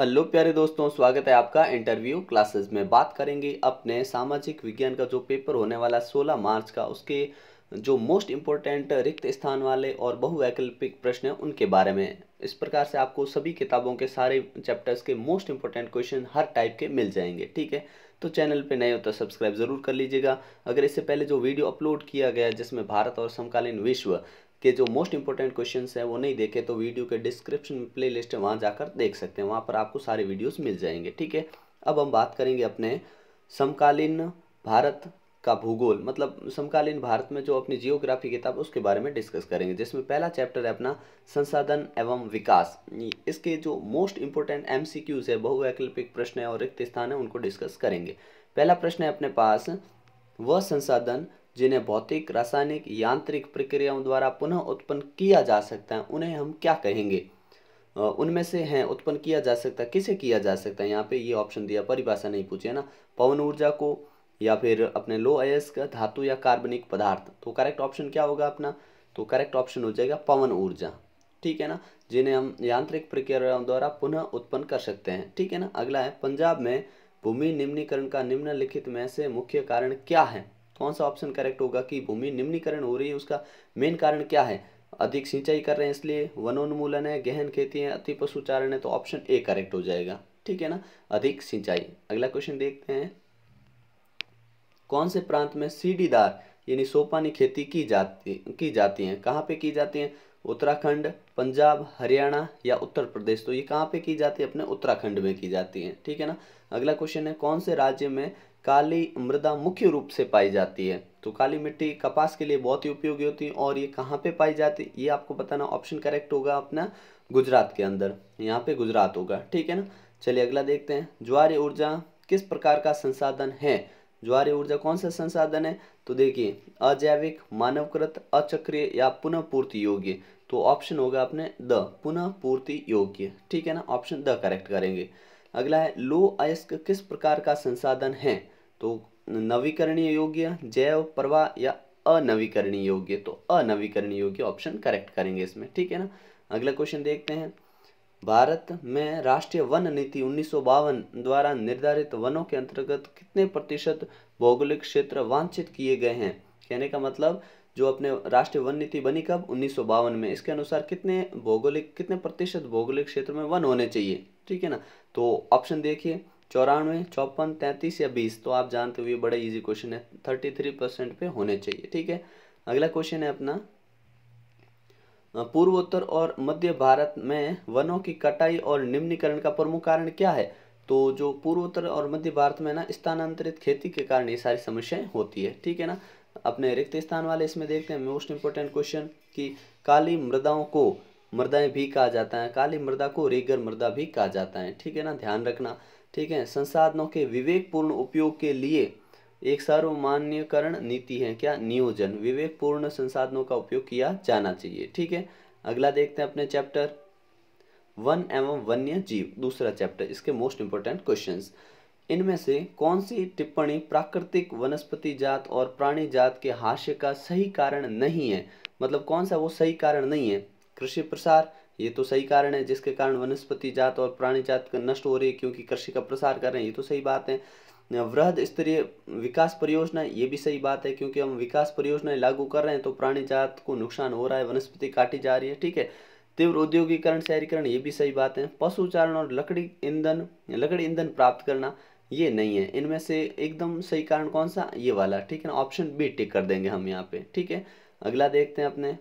hello प्यारे दोस्तों स्वागत है आपका इंटरव्यू क्लासेस में बात करेंगे अपने सामाजिक विज्ञान का जो पेपर होने वाला 16 मार्च का उसके जो मोस्ट इम्पोर्टेंट रिक्त स्थान वाले और बहुवैकल्पिक प्रश्न हैं उनके बारे में इस प्रकार से आपको सभी किताबों के सारे चैप्टर्स के मोस्ट इम्पोर्टेंट क्वेश्चन हर टाइप के मिल जाएंगे ठीक है तो चैनल पे नए हो तो सब्सक्राइब ज़रूर कर लीजिएगा अगर इससे पहले जो वीडियो अपलोड किया गया जिसमें भारत और समकालीन विश्व के जो मोस्ट इंपॉर्टेंट क्वेश्चन हैं वो नहीं देखे तो वीडियो के डिस्क्रिप्शन प्ले लिस्ट है वहाँ जाकर देख सकते हैं वहाँ पर आपको सारे वीडियोस मिल जाएंगे ठीक है अब हम बात करेंगे अपने समकालीन भारत का भूगोल मतलब समकालीन भारत में जो अपनी जियोग्राफी किताब उसके बारे में डिस्कस करेंगे जिसमें पहला चैप्टर है अपना संसाधन एवं विकास इसके जो most important M C Qs है बहुवैकल्पिक प्रश्न है और रिक्त स्थान है उनको डिस्कस करेंगे पहला प्रश्न है अपने पास वह संसाधन जिन्हें भौतिक रासायनिक यांत्रिक प्रक्रियाओं द्वारा पुनः उत्पन्न किया जा सकता है उन्हें हम क्या कहेंगे उनमें से हैं उत्पन्न किया जा सकता है किसे किया जा सकता है यहाँ पे ये ऑप्शन दिया परिभाषा नहीं पूछे ना पवन ऊर्जा को या फिर अपने लो अयस्क धातु या कार्बनिक पदार्थ तो करेक्ट ऑप्शन क्या होगा अपना तो करेक्ट ऑप्शन हो जाएगा पवन ऊर्जा ठीक है ना जिन्हें हम यांत्रिक प्रक्रियाओं द्वारा पुनः उत्पन्न कर सकते हैं ठीक है ना अगला है पंजाब में भूमि निम्नीकरण का निम्नलिखित में से मुख्य कारण क्या है कौन सा ऑप्शन करेक्ट होगा कि भूमि निम्नीकरण हो रही है उसका मेन कारण क्या है अधिक सिंचाई कर रहे हैं इसलिए वनोन्मूलन है गहन खेती है अति पशुचारण है तो ऑप्शन ए करेक्ट हो जाएगा ठीक है ना अधिक सिंचाई अगला क्वेश्चन देखते हैं कौन से प्रांत में सीढ़ीदार यानी सोपानी खेती की जाती की जाती है कहाँ पे की जाती है उत्तराखंड पंजाब हरियाणा या उत्तर प्रदेश तो ये कहाँ पे की जाती है अपने उत्तराखंड में की जाती है ठीक है ना अगला क्वेश्चन है कौन से राज्य में काली मृदा मुख्य रूप से पाई जाती है तो काली मिट्टी कपास के लिए बहुत ही उपयोगी होती है और ये कहाँ पे पाई जाती है ये आपको बताना ऑप्शन करेक्ट होगा अपना गुजरात के अंदर यहाँ पे गुजरात होगा ठीक है ना चलिए अगला देखते हैं ज्वार ऊर्जा किस प्रकार का संसाधन है ज्वार ऊर्जा कौन सा संसाधन है तो देखिए अजैविक मानवकृत अचक्रिय या पुनः पूर्ति योग्य तो ऑप्शन होगा अपने द पुनः पूर्ति योग्य ठीक है ना ऑप्शन द करेक्ट करेंगे अगला है लो अयस्क किस प्रकार का संसाधन है तो नवीकरणीय योग्य जैव प्रवाह या अनवीकरणीय योग्य तो अनवीकरणीय योग्य ऑप्शन करेक्ट करेंगे इसमें ठीक है ना अगला क्वेश्चन देखते हैं भारत में राष्ट्रीय वन नीति उन्नीस द्वारा निर्धारित वनों के अंतर्गत कितने प्रतिशत भौगोलिक क्षेत्र वांछित किए गए हैं कहने का मतलब जो अपने राष्ट्रीय वन नीति बनी कब उन्नीस में इसके अनुसार कितने भौगोलिक कितने प्रतिशत भौगोलिक क्षेत्र में वन होने चाहिए ठीक है ना तो ऑप्शन देखिए चौरानवे चौपन तैंतीस या बीस तो आप जानते हुए बड़ा इजी क्वेश्चन है थर्टी थ्री परसेंट पे होने चाहिए ठीक है अगला क्वेश्चन है अपना पूर्वोत्तर और मध्य भारत में वनों की कटाई और निम्नीकरण का प्रमुख कारण क्या है तो जो पूर्वोत्तर और मध्य भारत में ना स्थानांतरित खेती के कारण ये सारी समस्याएं होती है ठीक है ना अपने रिक्त स्थान वाले इसमें देखते हैं मोस्ट इंपोर्टेंट क्वेश्चन कि काली मृदाओं को मृदाएं भी कहा जाता है काली मृदा को रेगर मृदा भी कहा जाता है ठीक है ना ध्यान रखना ठीक है संसाधनों के विवेकपूर्ण उपयोग के लिए एक सर्वमान्यकरण नीति है क्या नियोजन विवेकपूर्ण संसाधनों का उपयोग किया जाना चाहिए ठीक है अगला देखते हैं अपने चैप्टर वन एवं वन्य जीव दूसरा चैप्टर इसके मोस्ट इंपोर्टेंट क्वेश्चन इनमें से कौन सी टिप्पणी प्राकृतिक वनस्पति जात और प्राणी जात के हास्य का सही कारण नहीं है मतलब कौन सा वो सही कारण नहीं है कृषि प्रसार ये तो सही कारण है जिसके कारण वनस्पति जात और प्राणी जात नष्ट हो रही है क्योंकि कृषि का प्रसार कर रहे हैं ये तो सही बात है वृहद स्तरीय विकास परियोजना ये भी सही बात है क्योंकि हम विकास परियोजनाएं लागू कर रहे हैं तो प्राणी जात को नुकसान हो रहा है वनस्पति काटी जा रही है ठीक है तीव्र औद्योगिकरण शहरीकरण ये भी सही बात है पशुचारण और लकड़ी ईंधन लकड़ी ईंधन प्राप्त करना ये नहीं है इनमें से एकदम सही कारण कौन सा ये वाला ठीक है ना ऑप्शन बी टिक कर देंगे हम यहाँ पे ठीक है अगला देखते हैं अपने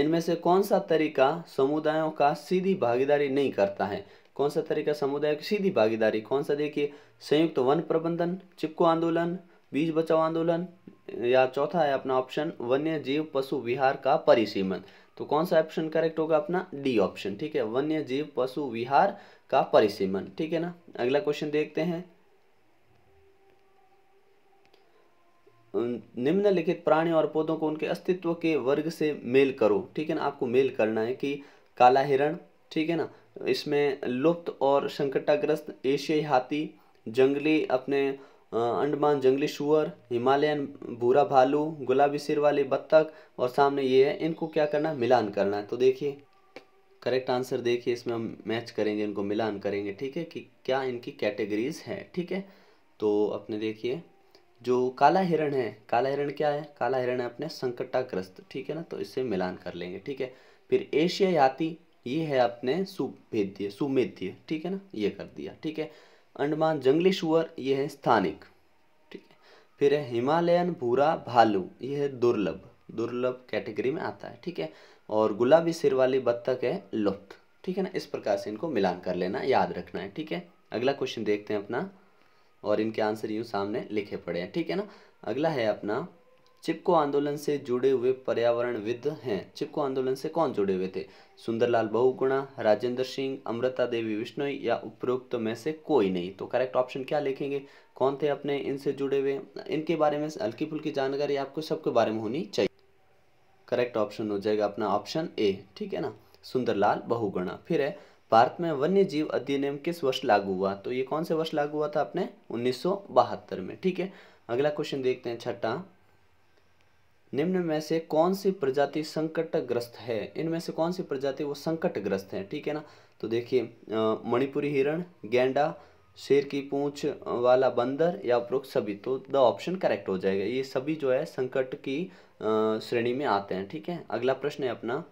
इनमें से कौन सा तरीका समुदायों का सीधी भागीदारी नहीं करता है कौन सा तरीका समुदाय की सीधी भागीदारी कौन सा देखिए संयुक्त वन प्रबंधन चिपको आंदोलन बीज बचाओ आंदोलन या चौथा है अपना ऑप्शन वन्य जीव पशु विहार का परिसीमन तो कौन सा ऑप्शन करेक्ट होगा अपना डी ऑप्शन ठीक है वन्य जीव पशु विहार का परिसीमन ठीक है ना अगला क्वेश्चन देखते हैं निम्नलिखित प्राणी और पौधों को उनके अस्तित्व के वर्ग से मेल करो ठीक है ना आपको मेल करना है कि काला हिरण ठीक है ना इसमें लुप्त और संकटाग्रस्त एशियाई हाथी जंगली अपने अंडमान जंगली शुअर हिमालयन भूरा भालू गुलाबी सिर वाले बत्तख और सामने ये है इनको क्या करना है मिलान करना है तो देखिए करेक्ट आंसर देखिए इसमें हम मैच करेंगे इनको मिलान करेंगे ठीक है कि क्या इनकी कैटेगरीज है ठीक है तो अपने देखिए जो काला हिरण है काला हिरण क्या है काला हिरण है अपने संकटाग्रस्त ठीक है ना तो इससे मिलान कर लेंगे ठीक है फिर एशिया याति ये है अपने सुभेद्य सुमेध्य ठीक है ना ये कर दिया ठीक है अंडमान जंगली शुअर ये है स्थानिक ठीक है फिर है हिमालयन भूरा भालू ये है दुर्लभ दुर्लभ कैटेगरी में आता है ठीक है और गुलाबी सिर वाली बत्तख है लुप्त ठीक है ना इस प्रकार से इनको मिलान कर लेना याद रखना है ठीक है अगला क्वेश्चन देखते हैं अपना और इनके आंसर यूँ सामने लिखे पड़े हैं ठीक है ना अगला है अपना चिपको आंदोलन से जुड़े हुए पर्यावरणविद हैं चिपको आंदोलन से कौन जुड़े हुए थे सुंदरलाल बहुगुणा राजेंद्र सिंह अमृता देवी विष्णोई या उपरोक्त तो में से कोई नहीं तो करेक्ट ऑप्शन क्या लिखेंगे कौन थे अपने इनसे जुड़े हुए इनके बारे में हल्की फुल्की जानकारी आपको सबके बारे में होनी चाहिए करेक्ट ऑप्शन हो जाएगा अपना ऑप्शन ए ठीक है ना सुंदरलाल बहुगुणा फिर है भारत में वन्य जीव अधिनियम किस वर्ष लागू हुआ तो ये कौन से वर्ष लागू हुआ था अपने उन्नीस में ठीक है अगला क्वेश्चन देखते हैं छठा निम्न में से कौन सी प्रजाति संकटग्रस्त है इनमें से कौन सी प्रजाति वो संकटग्रस्त है ठीक है ना तो देखिए मणिपुरी हिरण गेंडा शेर की पूंछ वाला बंदर या उपरोक्त सभी तो द ऑप्शन करेक्ट हो जाएगा ये सभी जो है संकट की श्रेणी में आते हैं ठीक है अगला प्रश्न है अपना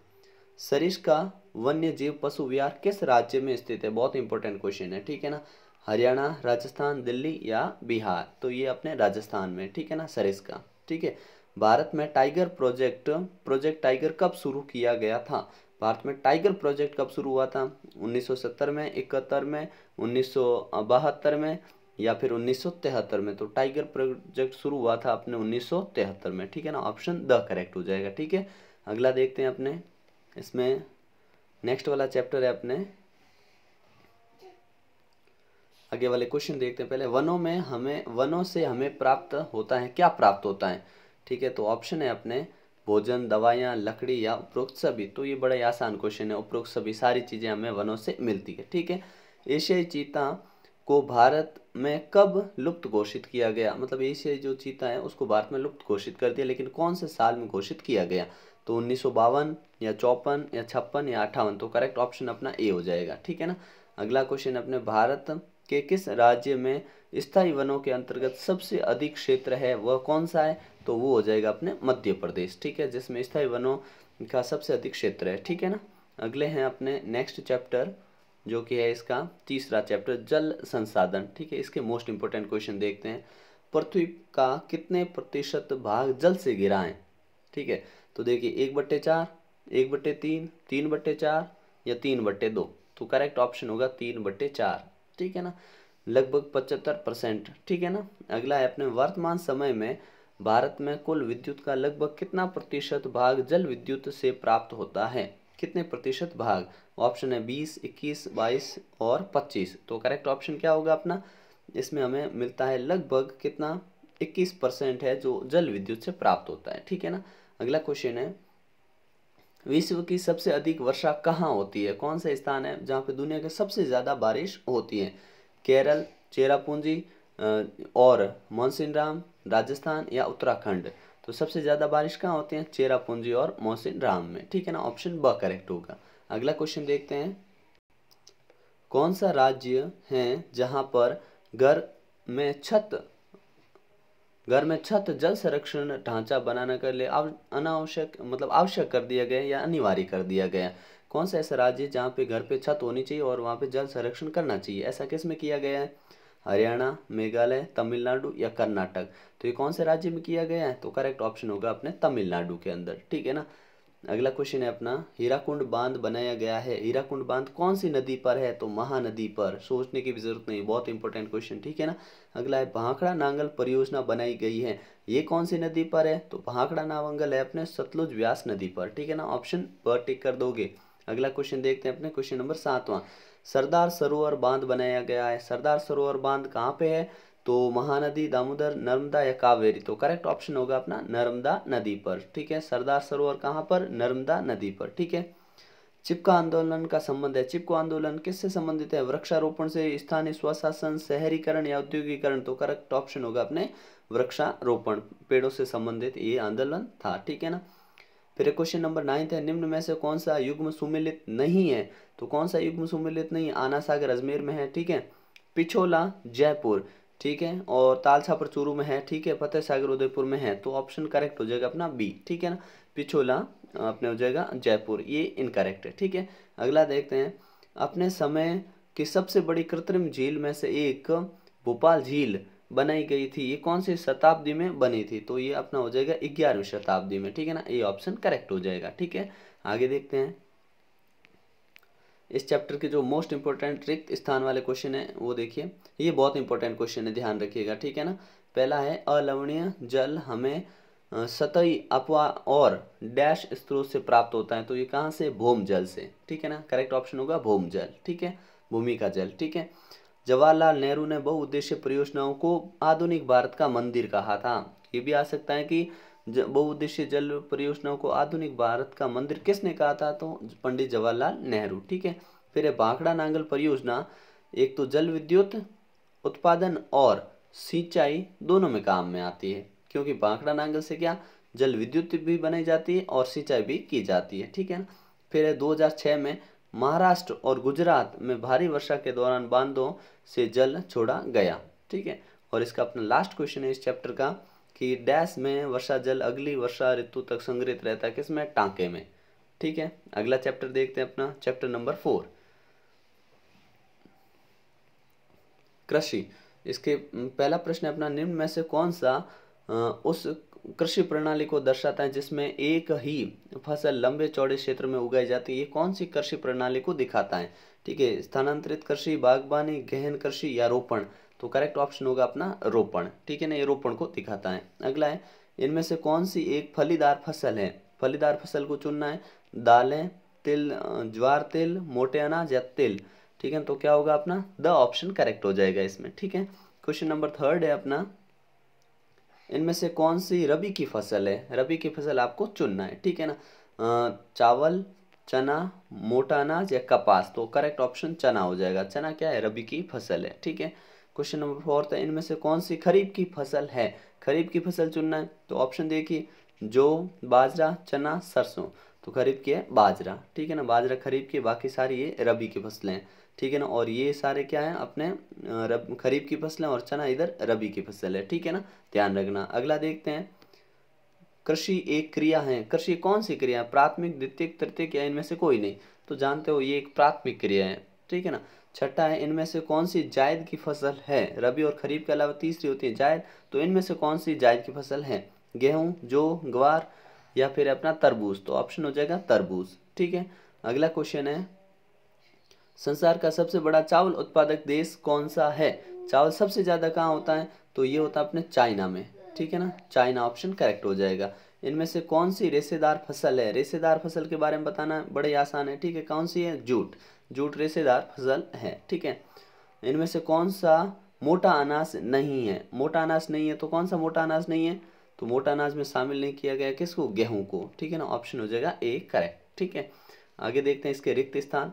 सरिस का वन्य जीव पशु विहार किस राज्य में स्थित है बहुत इंपॉर्टेंट क्वेश्चन है ठीक है ना हरियाणा राजस्थान दिल्ली या बिहार तो ये अपने राजस्थान में ठीक है ना सर इसका ठीक है भारत में टाइगर प्रोजेक्ट प्रोजेक्ट टाइगर कब शुरू किया गया था भारत में टाइगर प्रोजेक्ट कब शुरू हुआ था 1970 में इकहत्तर में उन्नीस में या फिर उन्नीस में तो टाइगर प्रोजेक्ट शुरू हुआ था अपने उन्नीस में ठीक है ना ऑप्शन द करेक्ट हो जाएगा ठीक है अगला देखते हैं अपने इसमें नेक्स्ट वाला चैप्टर है अपने आगे वाले क्वेश्चन देखते हैं पहले वनों में हमें वनों से हमें प्राप्त होता है क्या प्राप्त होता है ठीक है तो ऑप्शन है अपने भोजन दवाइयाँ लकड़ी या उपरोक्त सभी तो ये बड़ा आसान क्वेश्चन है उपरोक्त सभी सारी चीज़ें हमें वनों से मिलती है ठीक है एशियाई चीता को भारत में कब लुप्त घोषित किया गया मतलब एशियाई जो चीता है उसको भारत में लुप्त घोषित कर दिया लेकिन कौन से साल में घोषित किया गया तो उन्नीस या चौपन या छप्पन या अट्ठावन तो करेक्ट ऑप्शन अपना ए हो जाएगा ठीक है ना अगला क्वेश्चन अपने भारत के किस राज्य में स्थायी वनों के अंतर्गत सबसे अधिक क्षेत्र है वह कौन सा है तो वो हो जाएगा अपने मध्य प्रदेश ठीक है जिसमें स्थायी वनों का सबसे अधिक क्षेत्र है ठीक है ना अगले हैं अपने नेक्स्ट चैप्टर जो कि है इसका तीसरा चैप्टर जल संसाधन ठीक है इसके मोस्ट इंपॉर्टेंट क्वेश्चन देखते हैं पृथ्वी का कितने प्रतिशत भाग जल से गिरा है ठीक है तो देखिए एक बट्टे चार एक बट्टे तीन तीन बट्टे चार या तीन बट्टे दो तो करेक्ट ऑप्शन होगा तीन बट्टे चार ठीक है ना लगभग पचहत्तर परसेंट ठीक है ना अगला है अपने वर्तमान समय में भारत में कुल विद्युत का लगभग कितना प्रतिशत भाग जल विद्युत से प्राप्त होता है कितने प्रतिशत भाग ऑप्शन है बीस इक्कीस बाईस और पच्चीस तो करेक्ट ऑप्शन क्या होगा अपना इसमें हमें मिलता है लगभग कितना इक्कीस परसेंट है जो जल विद्युत से प्राप्त होता है ठीक है ना अगला क्वेश्चन है विश्व की सबसे अधिक वर्षा कहाँ होती है कौन सा स्थान है जहाँ पे दुनिया के सबसे ज़्यादा बारिश होती है केरल चेरापूंजी और राम राजस्थान या उत्तराखंड तो सबसे ज़्यादा बारिश कहाँ होती है चेरापूंजी और राम में ठीक है ना ऑप्शन ब करेक्ट होगा अगला क्वेश्चन देखते हैं कौन सा राज्य है जहाँ पर घर में छत घर में छत जल संरक्षण ढांचा बनाने के लिए अनावश्यक मतलब आवश्यक कर दिया गया या अनिवार्य कर दिया गया कौन सा ऐसा राज्य है जहाँ पे घर पे छत होनी चाहिए और वहाँ पे जल संरक्षण करना चाहिए ऐसा किस में किया गया है हरियाणा मेघालय तमिलनाडु या कर्नाटक तो ये कौन से राज्य में किया गया है तो करेक्ट ऑप्शन होगा अपने तमिलनाडु के अंदर ठीक है ना अगला क्वेश्चन है अपना हीराकुंड बांध बनाया गया है हीराकुंड बांध कौन सी नदी पर है तो महानदी पर सोचने की भी जरूरत नहीं बहुत इंपॉर्टेंट क्वेश्चन ठीक है ना अगला है भाखड़ा नांगल परियोजना बनाई गई है ये कौन सी नदी पर है तो भाखड़ा नावंगल है अपने सतलुज व्यास नदी पर ठीक है ना ऑप्शन पर टिक कर दोगे अगला क्वेश्चन देखते हैं अपने क्वेश्चन नंबर सातवां सरदार सरोवर बांध बनाया गया है सरदार सरोवर बांध कहाँ पे है तो महानदी दामोदर नर्मदा या कावेरी तो करेक्ट ऑप्शन होगा अपना नर्मदा नदी पर ठीक है सरदार सरोवर कहाँ पर नर्मदा नदी पर ठीक है चिपका आंदोलन का संबंध है चिपको आंदोलन किससे संबंधित है वृक्षारोपण से स्थानीय स्वशासन शहरीकरण या औद्योगिकरण तो करेक्ट ऑप्शन होगा अपने वृक्षारोपण पेड़ों से संबंधित ये आंदोलन था ठीक है ना फिर क्वेश्चन नंबर नाइन्थ है निम्न में से कौन सा युग्म सुमिलित नहीं है तो कौन सा युग्म सुमिलित नहीं आना सागर अजमेर में है ठीक है पिछोला जयपुर ठीक है और तालछापर चूरू में है ठीक है फतेह सागर उदयपुर में है तो ऑप्शन करेक्ट हो जाएगा अपना बी ठीक है ना पिछोला अपने हो जाएगा जयपुर ये इनकरेक्ट है ठीक है अगला देखते हैं अपने समय की सबसे बड़ी कृत्रिम झील में से एक भोपाल झील बनाई गई थी ये कौन सी शताब्दी में बनी थी तो ये अपना हो जाएगा ग्यारहवीं शताब्दी में ठीक है ना ये ऑप्शन करेक्ट हो जाएगा ठीक है आगे देखते हैं इस चैप्टर के जो मोस्ट इंपॉर्टेंट रिक्त स्थान वाले क्वेश्चन है वो देखिए ये बहुत इंपॉर्टेंट क्वेश्चन है ध्यान रखिएगा ठीक है ना पहला है अलवणीय जल हमें सतही अपवा और डैश स्त्रोत से प्राप्त होता है तो ये कहाँ से भूम जल से ठीक है ना करेक्ट ऑप्शन होगा भूम जल ठीक है भूमि का जल ठीक है जवाहरलाल नेहरू ने बहुउद्देश्य परियोजनाओं को आधुनिक भारत का मंदिर कहा था ये भी आ सकता है कि बहुउद्देश्य जल परियोजनाओं को आधुनिक भारत का मंदिर किसने कहा था तो पंडित जवाहरलाल नेहरू ठीक है फिर है भाखड़ा नांगल परियोजना एक तो जल विद्युत उत्पादन और सिंचाई दोनों में काम में आती है क्योंकि भाखड़ा नांगल से क्या जल विद्युत भी बनाई जाती है और सिंचाई भी की जाती है ठीक है ना फिर है 2006 में महाराष्ट्र और गुजरात में भारी वर्षा के दौरान बांधों से जल छोड़ा गया ठीक है और इसका अपना लास्ट क्वेश्चन है इस चैप्टर का कि डैश में वर्षा जल अगली वर्षा ऋतु तक संग्रहित रहता है किसमें टांके में ठीक है अगला चैप्टर देखते हैं अपना चैप्टर नंबर फोर कृषि इसके पहला प्रश्न अपना निम्न में से कौन सा उस कृषि प्रणाली को दर्शाता है जिसमें एक ही फसल लंबे चौड़े क्षेत्र में उगाई जाती है ये कौन सी कृषि प्रणाली को दिखाता है ठीक है स्थानांतरित कृषि बागवानी गहन कृषि या रोपण तो करेक्ट ऑप्शन होगा अपना रोपण ठीक है ना ये रोपण को दिखाता है अगला है इनमें से कौन सी एक फलीदार फसल है फलीदार फसल को चुनना है दालें तिल ज्वार तिल मोटे अनाज या तिल ठीक है तो क्या होगा अपना द ऑप्शन करेक्ट हो जाएगा इसमें ठीक है क्वेश्चन नंबर थर्ड है अपना इनमें से कौन सी रबी की फसल है रबी की फसल आपको चुनना है ठीक है ना चावल चना मोटा अनाज या कपास तो करेक्ट ऑप्शन चना हो जाएगा चना क्या है रबी की फसल है ठीक है क्वेश्चन नंबर फोर्थ है इनमें से कौन सी खरीफ की फसल है खरीफ की फसल चुनना है तो ऑप्शन देखिए जो बाजरा चना सरसों तो खरीफ की है बाजरा ठीक है ना बाजरा खरीफ की बाकी सारी ये रबी की फसलें हैं ठीक है ना और ये सारे क्या हैं अपने रब खरीफ की फसलें और चना इधर रबी की फसल है ठीक है ना ध्यान रखना अगला देखते हैं कृषि एक क्रिया है कृषि कौन सी क्रिया है प्राथमिक द्वितीय तृतीय क्या इनमें से कोई नहीं तो जानते हो ये एक प्राथमिक क्रिया है ठीक है ना छठा है इनमें से कौन सी जायद की फसल है रबी और खरीफ के अलावा तीसरी होती है जायद तो इनमें से कौन सी जायद की फसल है गेहूं जो ग्वार या फिर अपना तरबूज तो ऑप्शन हो जाएगा तरबूज ठीक है अगला क्वेश्चन है संसार का सबसे बड़ा चावल उत्पादक देश कौन सा है चावल सबसे ज़्यादा कहाँ होता है तो ये होता है अपने चाइना में ठीक है ना चाइना ऑप्शन करेक्ट हो जाएगा इनमें से कौन सी रेसेदार फसल है रेसेदार फसल के बारे में बताना बड़े आसान है ठीक है कौन सी है जूट जूट रेशेदार फसल है ठीक है इनमें से कौन सा मोटा अनाज नहीं है मोटा अनाज नहीं है तो कौन सा मोटा अनाज नहीं है तो मोटा अनाज में शामिल नहीं किया गया किसको गेहूं को ठीक है ना ऑप्शन हो जाएगा ए करेक्ट ठीक है आगे देखते हैं इसके रिक्त स्थान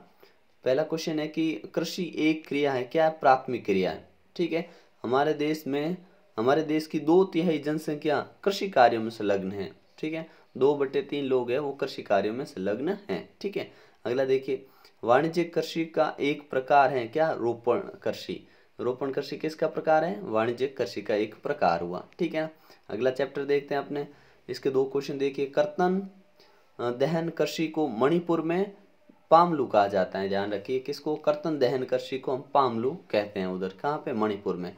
पहला क्वेश्चन है कि कृषि एक क्रिया है क्या प्राथमिक क्रिया है ठीक है हमारे देश में हमारे देश की दो तिहाई जनसंख्या कृषि कार्यों में संलग्न है ठीक है दो बटे तीन लोग हैं वो कृषि कार्यों में संलग्न हैं ठीक है अगला देखिए वाणिज्य कृषि का एक प्रकार है क्या रोपण कृषि रोपण कृषि किसका प्रकार है वाणिज्य कृषि का एक प्रकार हुआ ठीक है अगला चैप्टर देखते हैं अपने इसके दो क्वेश्चन देखिए कर्तन दहन कृषि को मणिपुर में पामलू कहा जाता है ध्यान रखिए किसको कर्तन दहन कृषि को हम पामलू कहते हैं उधर कहाँ पे मणिपुर में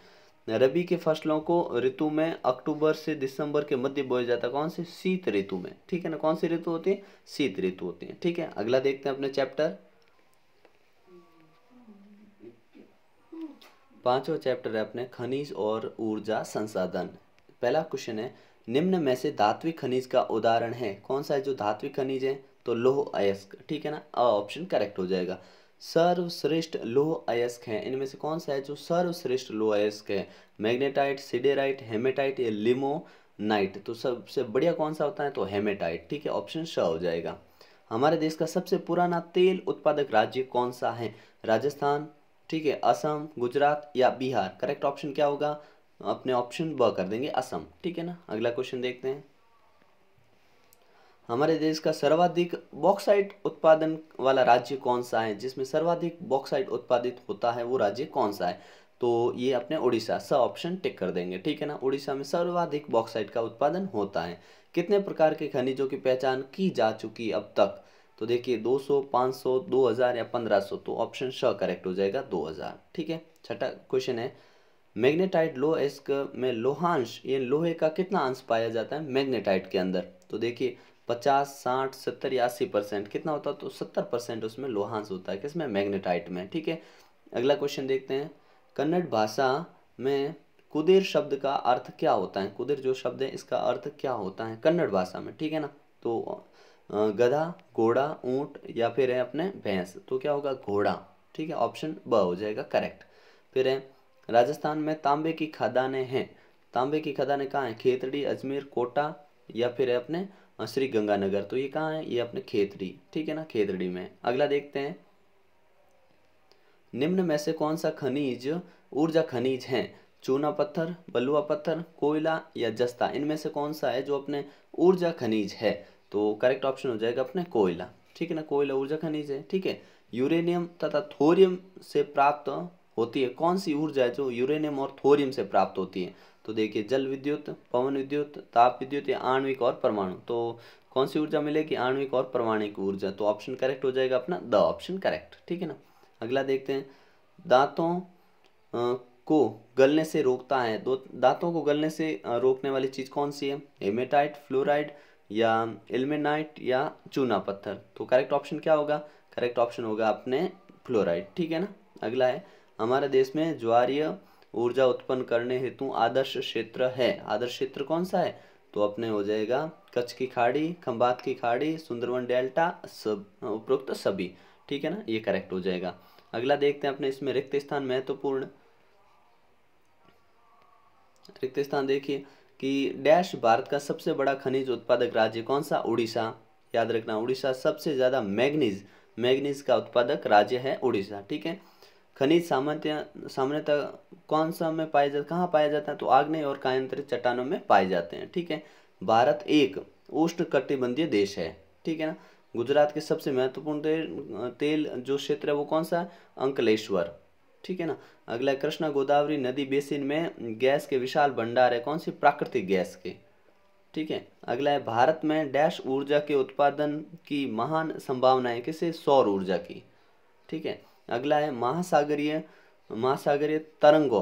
रबी के फसलों को ऋतु में अक्टूबर से दिसंबर के मध्य बोया जाता है कौन से शीत ऋतु में ठीक है ना कौन सी ऋतु होती है शीत ऋतु होती है ठीक है अगला देखते हैं अपने चैप्टर पांचवा चैप्टर है अपने खनिज और ऊर्जा संसाधन पहला क्वेश्चन है निम्न में से धात्विक खनिज का उदाहरण है कौन सा है जो धात्विक खनिज है तो लोह अयस्क ठीक है ना ऑप्शन करेक्ट हो जाएगा सर्वश्रेष्ठ लोह अयस्क है इनमें से कौन सा है जो सर्वश्रेष्ठ लोह अयस्क है मैग्नेटाइट सिडेराइट हेमेटाइट या लिमोनाइट तो सबसे बढ़िया कौन सा होता है तो हेमेटाइट ठीक है ऑप्शन श हो जाएगा हमारे देश का सबसे पुराना तेल उत्पादक राज्य कौन सा है राजस्थान ठीक है असम गुजरात या बिहार करेक्ट ऑप्शन क्या होगा अपने ऑप्शन ब कर देंगे असम ठीक है ना अगला क्वेश्चन देखते हैं हमारे देश का सर्वाधिक बॉक्साइट उत्पादन वाला राज्य कौन सा है जिसमें सर्वाधिक बॉक्साइट उत्पादित होता है वो राज्य कौन सा है तो ये अपने उड़ीसा स ऑप्शन टिक कर देंगे ठीक है ना उड़ीसा में सर्वाधिक बॉक्साइट का उत्पादन होता है कितने प्रकार के खनिजों की पहचान की जा चुकी अब तक तो देखिए 200, 500, 2000 या 1500 तो ऑप्शन श करेक्ट हो जाएगा 2000 ठीक है छठा क्वेश्चन है मैग्नेटाइट लो एस्क में लोहांश ये लोहे का कितना अंश पाया जाता है मैग्नेटाइट के अंदर तो देखिए पचास साठ सत्तर या अस्सी परसेंट कितना होता है तो सत्तर परसेंट उसमें लोहांश होता है किसमें मैग्नेटाइट में ठीक है अगला क्वेश्चन देखते हैं कन्नड़ भाषा में कुदेर शब्द का अर्थ क्या होता है कुदेर जो शब्द है इसका अर्थ क्या होता है कन्नड़ भाषा में ठीक है ना तो गधा घोड़ा ऊंट या फिर है अपने भैंस तो क्या होगा घोड़ा ठीक है ऑप्शन ब हो जाएगा करेक्ट फिर है राजस्थान में तांबे की खदानें हैं तांबे की खदानें कहाँ हैं खेतड़ी अजमेर कोटा या फिर है अपने श्री गंगानगर तो ये कहाँ है ये अपने खेतड़ी ठीक है ना खेतड़ी में अगला देखते हैं निम्न में से कौन सा खनिज ऊर्जा खनिज है चूना पत्थर बलुआ पत्थर कोयला या जस्ता इनमें से कौन सा है जो अपने ऊर्जा खनिज है तो करेक्ट ऑप्शन हो जाएगा अपने कोयला ठीक है ना कोयला ऊर्जा खनिज है ठीक है यूरेनियम तथा थोरियम से प्राप्त होती है कौन सी ऊर्जा है जो यूरेनियम और थोरियम से प्राप्त होती है तो देखिए जल विद्युत पवन विद्युत ताप विद्युत या आणविक और परमाणु तो कौन सी ऊर्जा मिलेगी आणविक और परमाणिक ऊर्जा तो ऑप्शन करेक्ट हो जाएगा अपना द ऑप्शन करेक्ट ठीक है ना अगला देखते हैं दांतों को गलने से रोकता है दो दांतों को गलने से रोकने वाली चीज़ कौन सी है हेमेटाइट फ्लोराइड या एलमेनाइट या चूना पत्थर तो करेक्ट ऑप्शन क्या होगा करेक्ट ऑप्शन होगा अपने फ्लोराइड ठीक है ना अगला है हमारे देश में ज्वारीय ऊर्जा उत्पन्न करने हेतु आदर्श क्षेत्र है आदर्श क्षेत्र कौन सा है तो अपने हो जाएगा कच्छ की खाड़ी खम्बात की खाड़ी सुंदरवन डेल्टा सब उपरोक्त सभी ठीक है ना ये करेक्ट हो जाएगा अगला देखते हैं अपने इसमें रिक्त स्थान महत्वपूर्ण रिक्त स्थान देखिए कि डैश भारत का सबसे बड़ा खनिज उत्पादक राज्य कौन सा उड़ीसा याद रखना उड़ीसा सबसे ज़्यादा मैग्नीज मैग्नीज का उत्पादक राज्य है उड़ीसा ठीक है खनिज सामान्य सामान्यतः कौन सा में पाया जाता कहाँ पाया जाता है तो आग्नेय और कायंत्रित चट्टानों में पाए जाते हैं ठीक है भारत एक उष्ण कटिबंधीय देश है ठीक है ना गुजरात के सबसे महत्वपूर्ण तेल जो क्षेत्र है वो कौन सा अंकलेश्वर ठीक है ना अगला कृष्णा गोदावरी नदी बेसिन में गैस के विशाल भंडार है कौन सी प्राकृतिक गैस के ठीक है अगला है भारत में डैश ऊर्जा के उत्पादन की महान संभावनाएं किसे सौर ऊर्जा की ठीक है अगला है महासागरीय महासागरीय तरंगों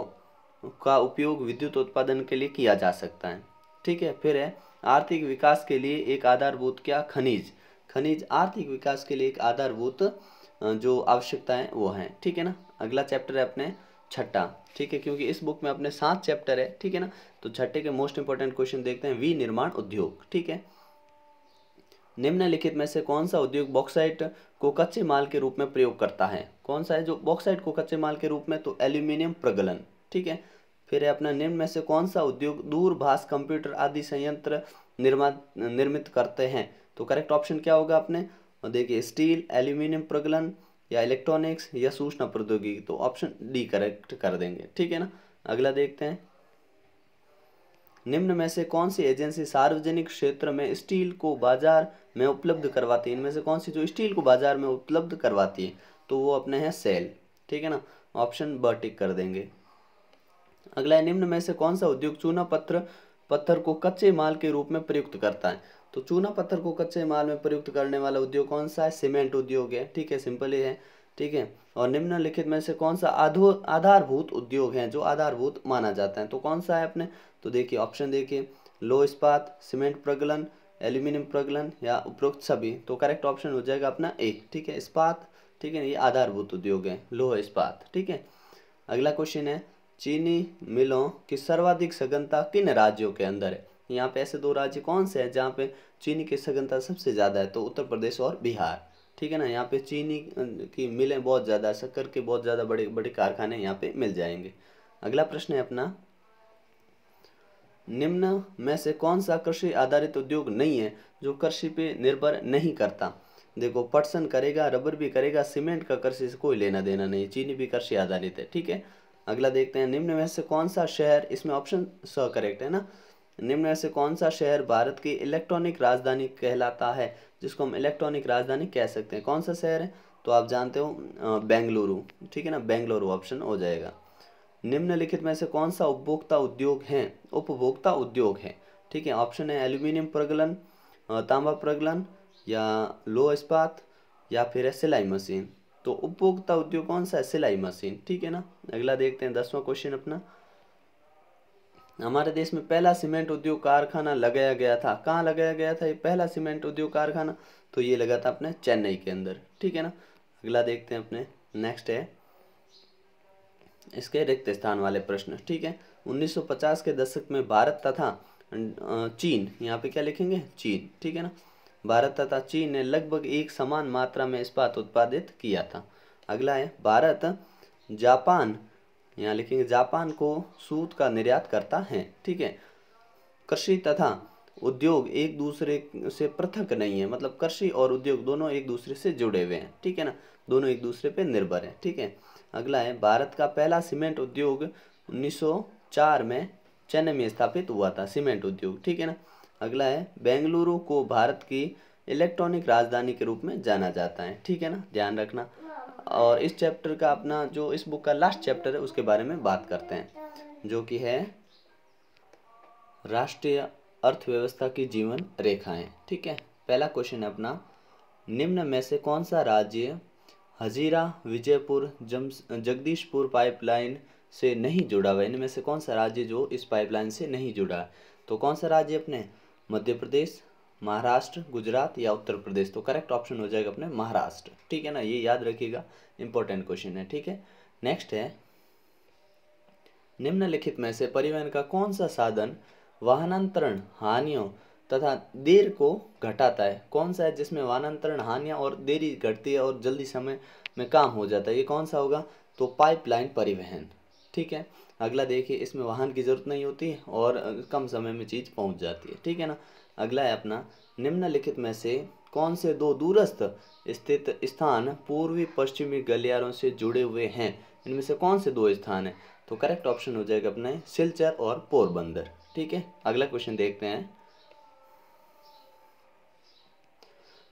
का उपयोग विद्युत उत्पादन के लिए किया जा सकता है ठीक है फिर है आर्थिक विकास के लिए एक आधारभूत क्या खनिज खनिज आर्थिक विकास के लिए एक आधारभूत जो आवश्यकता है वो है ठीक है ना अगला चैप्टर है अपने छठा ठीक है क्योंकि इस बुक में अपने सात चैप्टर है ठीक है ना तो छठे के मोस्ट इंपॉर्टेंट क्वेश्चन देखते हैं वी निर्माण उद्योग ठीक है निम्नलिखित में से कौन सा उद्योग बॉक्साइट को कच्चे माल के रूप में प्रयोग करता है कौन सा है जो बॉक्साइट को कच्चे माल के रूप में तो एल्यूमिनियम प्रगलन ठीक है फिर है अपना निम्न में से कौन सा उद्योग दूरभाष कंप्यूटर आदि संयंत्र निर्मा निर्मित करते हैं तो करेक्ट ऑप्शन क्या होगा अपने देखिए स्टील एल्यूमिनियम प्रगलन या इलेक्ट्रॉनिक्स या सूचना प्रौद्योगिकी तो ऑप्शन डी करेक्ट कर देंगे ठीक है ना अगला देखते हैं निम्न में से कौन सी एजेंसी सार्वजनिक क्षेत्र में स्टील को बाजार में उपलब्ध करवाती है इनमें से कौन सी जो स्टील को बाजार में उपलब्ध करवाती है तो वो अपने हैं सेल ठीक है ना ऑप्शन ब टिक कर देंगे अगला निम्न में से कौन सा उद्योग चूना पत्र पत्थर को कच्चे माल के रूप में प्रयुक्त करता है तो चूना पत्थर को कच्चे माल में प्रयुक्त करने वाला उद्योग कौन सा है सीमेंट उद्योग है ठीक है सिंपल ही है ठीक है और निम्नलिखित में से कौन सा आधो आधारभूत उद्योग है जो आधारभूत माना जाता है तो कौन सा है अपने तो देखिए ऑप्शन देखिए लो इस्पात सीमेंट प्रगलन एल्यूमिनियम प्रगलन या उपरोक्त सभी तो करेक्ट ऑप्शन हो जाएगा अपना ए ठीक है इस्पात ठीक है ये आधारभूत उद्योग है लोह इस्पात ठीक है अगला क्वेश्चन है चीनी मिलों की सर्वाधिक सघनता किन राज्यों के अंदर है यहाँ पे ऐसे दो राज्य कौन से हैं जहाँ पे चीनी की सघनता सबसे ज़्यादा है तो उत्तर प्रदेश और बिहार ठीक है ना यहाँ पे चीनी की मिलें बहुत ज़्यादा शक्कर के बहुत ज़्यादा बड़े बड़े कारखाने यहाँ पे मिल जाएंगे अगला प्रश्न है अपना निम्न में से कौन सा कृषि आधारित उद्योग नहीं है जो कृषि पे निर्भर नहीं करता देखो पटसन करेगा रबर भी करेगा सीमेंट का कृषि से कोई लेना देना नहीं चीनी भी कृषि आधारित है ठीक है अगला देखते हैं निम्न में से कौन सा शहर इसमें ऑप्शन स करेक्ट है ना निम्न में से कौन सा शहर भारत की इलेक्ट्रॉनिक राजधानी कहलाता है जिसको हम इलेक्ट्रॉनिक राजधानी कह सकते हैं कौन सा शहर है तो आप जानते हो बेंगलुरु ठीक है ना बेंगलुरु ऑप्शन हो जाएगा निम्नलिखित में से कौन सा उपभोक्ता उद्योग है उपभोक्ता उद्योग है ठीक है ऑप्शन है एल्यूमिनियम प्रगलन तांबा प्रगलन या लो इस्पात या फिर है सिलाई मशीन तो उपभोक्ता उद्योग कौन सा है सिलाई मशीन ठीक है ना अगला देखते हैं दसवां क्वेश्चन अपना हमारे देश में पहला सीमेंट उद्योग कारखाना लगाया गया था कहाँ लगाया गया था ये पहला सीमेंट उद्योग कारखाना तो ये लगा था अपने चेन्नई के अंदर ठीक है ना अगला देखते हैं अपने नेक्स्ट है इसके रिक्त स्थान वाले प्रश्न ठीक है 1950 के दशक में भारत तथा अं, चीन यहाँ पे क्या लिखेंगे चीन ठीक है ना भारत तथा चीन ने लगभग एक समान मात्रा में इस्पात उत्पादित किया था अगला है भारत जापान यहाँ लिखेंगे जापान को सूत का निर्यात करता है ठीक है कृषि तथा उद्योग एक दूसरे से पृथक नहीं है मतलब कृषि और उद्योग दोनों एक दूसरे से जुड़े हुए हैं ठीक है ना दोनों एक दूसरे पे निर्भर हैं ठीक है अगला है भारत का पहला सीमेंट उद्योग 1904 में चेन्नई में स्थापित हुआ था सीमेंट उद्योग ठीक है ना अगला है बेंगलुरु को भारत की इलेक्ट्रॉनिक राजधानी के रूप में जाना जाता है ठीक है ना ध्यान रखना और इस चैप्टर का अपना जो इस बुक का लास्ट चैप्टर है उसके बारे में बात करते हैं जो कि है राष्ट्रीय अर्थव्यवस्था की जीवन रेखाएं ठीक है पहला क्वेश्चन है अपना निम्न में से कौन सा राज्य हजीरा विजयपुर जगदीशपुर पाइपलाइन से नहीं जुड़ा हुआ इनमें से कौन सा राज्य जो इस पाइपलाइन से नहीं जुड़ा है तो कौन सा राज्य अपने मध्य प्रदेश महाराष्ट्र गुजरात या उत्तर प्रदेश तो करेक्ट ऑप्शन हो जाएगा अपने महाराष्ट्र ठीक है ना ये याद रखिएगा इंपॉर्टेंट क्वेश्चन है ठीक है नेक्स्ट है निम्नलिखित में से परिवहन का कौन सा साधन वाहनांतरण हानियों तथा देर को घटाता है कौन सा है जिसमें वाहनांतरण हानियां और देरी घटती है और जल्दी समय में काम हो जाता है ये कौन सा होगा तो पाइपलाइन परिवहन ठीक है अगला देखिए इसमें वाहन की ज़रूरत नहीं होती और कम समय में चीज़ पहुंच जाती है ठीक है ना अगला है अपना निम्नलिखित में से कौन से दो दूरस्थ स्थित स्थान पूर्वी पश्चिमी गलियारों से जुड़े हुए हैं इनमें से कौन से दो स्थान हैं तो करेक्ट ऑप्शन हो जाएगा अपने सिलचर और पोरबंदर ठीक है अगला क्वेश्चन देखते हैं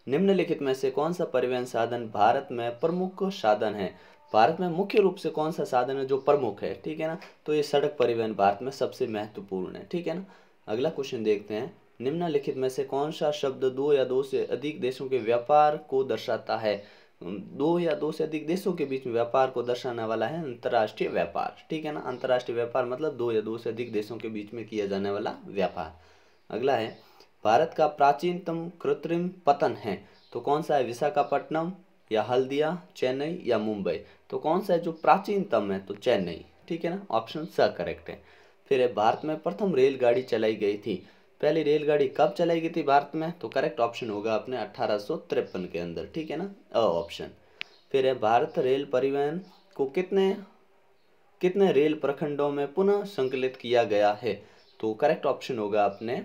निम्नलिखित में से कौन सा परिवहन साधन भारत में प्रमुख साधन है भारत में मुख्य रूप से कौन सा साधन है जो प्रमुख है ठीक है ना तो ये सड़क परिवहन भारत में सबसे महत्वपूर्ण है ठीक है ना अगला क्वेश्चन देखते हैं निम्नलिखित में से कौन सा शब्द दो या दो से अधिक देशों के व्यापार को दर्शाता है दो या दो से अधिक देशों के बीच में व्यापार को दर्शाने वाला है अंतर्राष्ट्रीय व्यापार ठीक है ना अंतर्राष्ट्रीय व्यापार मतलब दो या दो से अधिक देशों के बीच में किया जाने वाला व्यापार अगला है भारत का प्राचीनतम कृत्रिम पतन है तो कौन सा है विशाखापट्टनम या हल्दिया चेन्नई या मुंबई तो कौन सा है जो प्राचीनतम है तो चेन्नई ठीक है ना ऑप्शन स करेक्ट है फिर है भारत में प्रथम रेलगाड़ी चलाई गई थी पहली रेलगाड़ी कब चलाई गई थी भारत में तो करेक्ट ऑप्शन होगा अपने अट्ठारह के अंदर ठीक है ना अ ऑप्शन फिर है भारत रेल परिवहन को कितने कितने रेल प्रखंडों में पुनः संकलित किया गया है तो करेक्ट ऑप्शन होगा अपने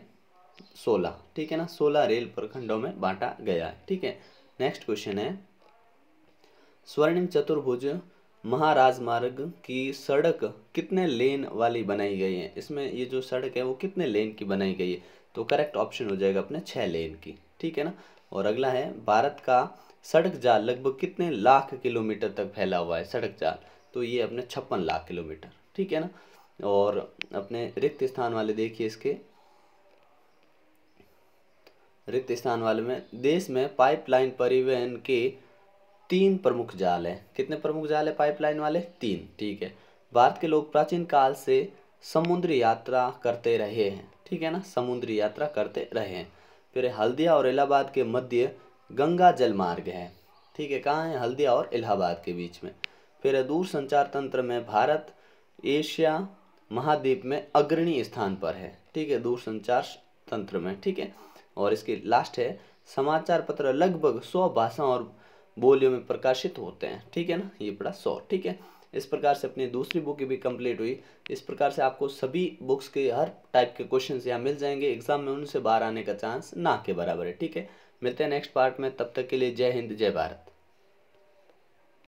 16 ठीक है ना 16 रेल प्रखंडों में बांटा गया है ठीक है नेक्स्ट क्वेश्चन है स्वर्णिम चतुर्भुज महाराज मार्ग की सड़क कितने लेन वाली बनाई गई है इसमें ये जो सड़क है वो कितने लेन की बनाई गई है तो करेक्ट ऑप्शन हो जाएगा अपने छः लेन की ठीक है ना और अगला है भारत का सड़क जाल लगभग कितने लाख किलोमीटर तक फैला हुआ है सड़क जाल तो ये अपने छप्पन लाख किलोमीटर ठीक है ना और अपने रिक्त स्थान वाले देखिए इसके रिक्त स्थान वाले में देश में पाइपलाइन परिवहन के तीन प्रमुख जाल हैं कितने प्रमुख जाल है पाइपलाइन वाले तीन ठीक है भारत के लोग प्राचीन काल से समुद्री यात्रा करते रहे हैं ठीक है ना समुद्री यात्रा करते रहे हैं फिर हल्दिया और इलाहाबाद के मध्य गंगा जल मार्ग है ठीक है कहाँ है हल्दिया और इलाहाबाद के बीच में फिर दूर संचार तंत्र में भारत एशिया महाद्वीप में अग्रणी स्थान पर है ठीक है दूर संचार तंत्र में ठीक है और इसकी लास्ट है समाचार पत्र लगभग सौ भाषाओं और बोलियों में प्रकाशित होते हैं ठीक है ना ये पड़ा सौ ठीक है इस प्रकार से अपनी दूसरी बुक भी कंप्लीट हुई इस प्रकार से आपको सभी बुक्स के हर टाइप के क्वेश्चन यहाँ मिल जाएंगे एग्जाम में उनसे बाहर आने का चांस ना के बराबर है ठीक है मिलते हैं नेक्स्ट पार्ट में तब तक के लिए जय हिंद जय भारत